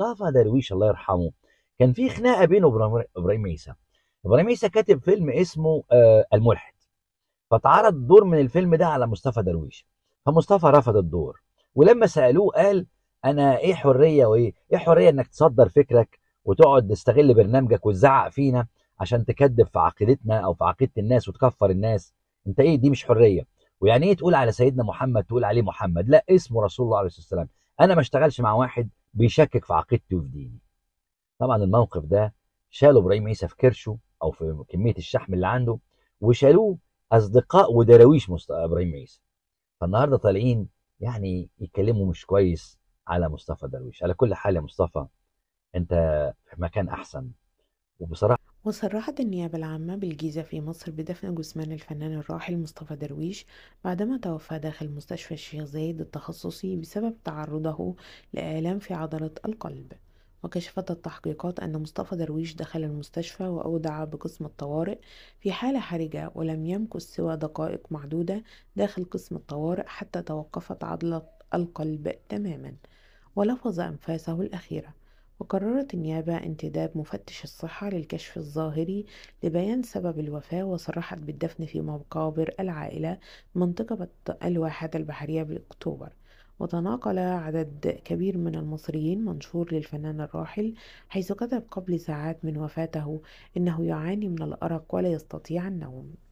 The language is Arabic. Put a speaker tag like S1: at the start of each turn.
S1: مصطفى درويش الله يرحمه كان في خناقه بينه وبين ابراهيم عيسى ابراهيم عيسى كاتب فيلم اسمه آه الملحد فاتعرض دور من الفيلم ده على مصطفى درويش فمصطفى رفض الدور ولما سالوه قال انا ايه حريه وايه ايه حريه انك تصدر فكرك وتقعد تستغل برنامجك وتزعق فينا عشان تكذب في عقيدتنا او في عقيده الناس وتكفر الناس انت ايه دي مش حريه ويعني ايه تقول على سيدنا محمد تقول عليه محمد لا اسمه رسول الله عليه الصلاه والسلام انا ما اشتغلش مع واحد بيشكك في عقيدتي وفي ديني طبعا الموقف ده شالوا ابراهيم عيسى في كرشه او في كميه الشحم اللي عنده وشالوه اصدقاء ودراويش مصطفى ابراهيم عيسى فالنهارده طالعين يعني يتكلموا مش كويس على مصطفى درويش على كل حال يا مصطفى انت في مكان احسن وبصراحه
S2: وصرحت النيابة العامة بالجيزة في مصر بدفن جثمان الفنان الراحل مصطفى درويش بعدما توفى داخل مستشفى الشيخ زايد التخصصي بسبب تعرضه لآلام في عضلة القلب وكشفت التحقيقات أن مصطفى درويش دخل المستشفى وأودع بقسم الطوارئ في حالة حرجة ولم يمكث سوى دقائق معدودة داخل قسم الطوارئ حتى توقفت عضلة القلب تماما ولفظ أنفاسه الأخيرة وقررت النيابة انتداب مفتش الصحة للكشف الظاهري لبيان سبب الوفاة وصرحت بالدفن في مقابر العائلة منطقة الواحات البحرية بأكتوبر وتناقل عدد كبير من المصريين منشور للفنان الراحل حيث كتب قبل ساعات من وفاته انه يعاني من الارق
S1: ولا يستطيع النوم